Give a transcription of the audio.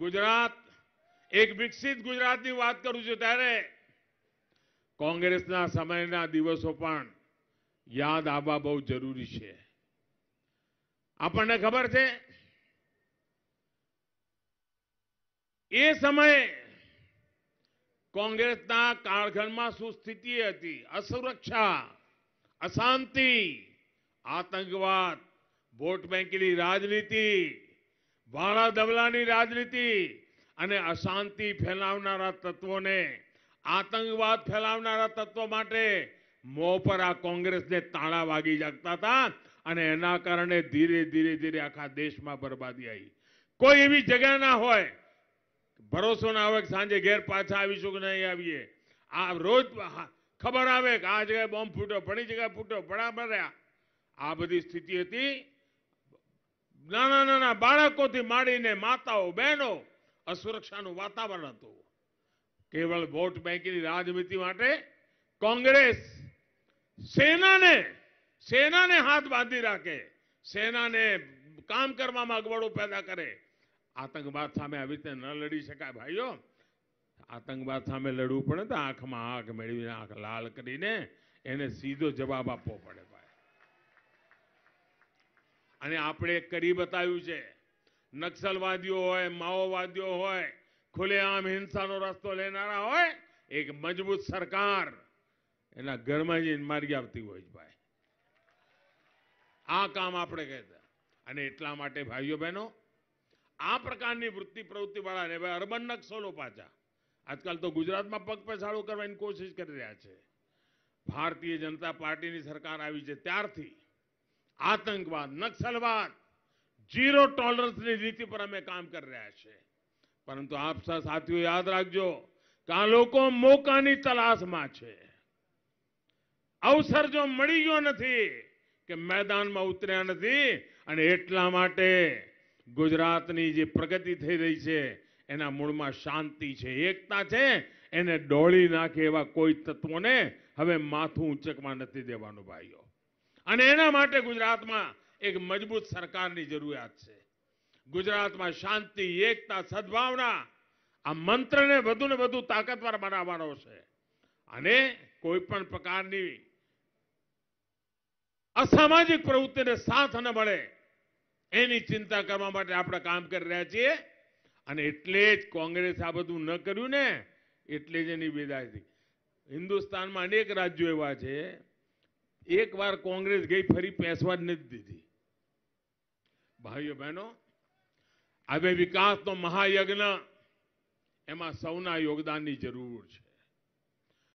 ગુજરાત એક વિકસિત ગુજરાતની વાત કરું છું ત્યારે કોંગ્રેસના સમયના દિવસો પણ યાદ આવવા બહુ જરૂરી છે આપણને ખબર છે એ સમયે કોંગ્રેસના કાળખંડમાં શું સ્થિતિ હતી અસુરક્ષા અશાંતિ આતંકવાદ વોટ બેંકેલી રાજનીતિ વાળા દવલાની રાજનીતિ અને અશાંતિ ફેલાવનારા તત્વોને આતંકવાદ ફેલાવનારા તત્વો માટે મોં પર આ કોંગ્રેસને તાળા વાગી જગતા હતા અને એના કારણે ધીરે ધીરે ધીરે આખા દેશમાં બરબાદી આવી કોઈ એવી જગ્યા ના હોય ભરોસો ના આવે સાંજે ઘેર પાછા આવીશું કે નહીં આવીએ આ રોજ ખબર આવે કે આ જગ્યાએ બોમ્બ ફૂટ્યો ઘણી જગ્યાએ ફૂટ્યો ઘણા મર્યા આ બધી સ્થિતિ હતી ના ના નાના બાળકોથી માંડીને માતાઓ બહેનો અસુરક્ષાનું વાતાવરણ હતું કેવળ વોટ બેંકની રાજનીતિ માટે કોંગ્રેસ સેનાને સેનાને હાથ બાંધી રાખે સેનાને કામ કરવામાં અગવડો પેદા કરે આતંકવાદ સામે આવી રીતે ન લડી શકાય ભાઈઓ આતંકવાદ સામે લડવું પડે તો આંખમાં આંખ મેળવીને આંખ લાલ કરીને એને સીધો જવાબ આપવો પડે અને આપણે કરી બતાવ્યું છે નક્સલવાદીઓ હોય માઓવાદીઓ હોય ખુલ્લેઆમ હિંસાનો રસ્તો લેનારા હોય એક મજબૂત સરકાર એના ઘરમાં જઈને માર્ગી આવતી હોય ભાઈ આ કામ આપણે કહેતા અને એટલા માટે ભાઈઓ બહેનો આ પ્રકારની વૃત્તિ પ્રવૃત્તિવાળાને ભાઈ અર્બન નક્સલો પાછા આજકાલ તો ગુજરાતમાં પગ પછાડો કરવાની કોશિશ કરી રહ્યા છે ભારતીય જનતા પાર્ટીની સરકાર આવી છે ત્યારથી આતંકવાદ નક્સલવાદ ઝીરો ટોલરન્સની નીતિ પર અમે કામ કરી રહ્યા છીએ પરંતુ આપ સાથીઓ યાદ રાખજો કે આ લોકો મોકાની તલાશમાં છે અવસર જો મળી ગયો નથી કે મેદાનમાં ઉતર્યા નથી અને એટલા માટે ગુજરાતની જે પ્રગતિ થઈ રહી છે એના મૂળમાં શાંતિ છે એકતા છે એને ડોળી નાખે એવા કોઈ તત્વોને હવે માથું ઊંચકમાં નથી દેવાનું ભાઈઓ અને એના માટે ગુજરાતમાં એક મજબૂત સરકારની જરૂરિયાત છે ગુજરાતમાં શાંતિ એકતા સદભાવના આ મંત્રને વધુ ને વધુ તાકતવાર બનાવવાનો છે અને કોઈ પણ પ્રકારની અસામાજિક પ્રવૃત્તિને સાથ ન મળે એની ચિંતા કરવા માટે આપણે કામ કરી રહ્યા છીએ અને એટલે જ કોંગ્રેસ આ બધું ન કર્યું ને એટલે જ એની બેદાય હિન્દુસ્તાનમાં અનેક રાજ્યો એવા છે એકવાર કોંગ્રેસ ગઈ ફરી પેસવા જ નથી દીધી ભાઈઓ બહેનો હવે વિકાસનો મહાયજ્ઞ એમાં સૌના યોગદાનની જરૂર છે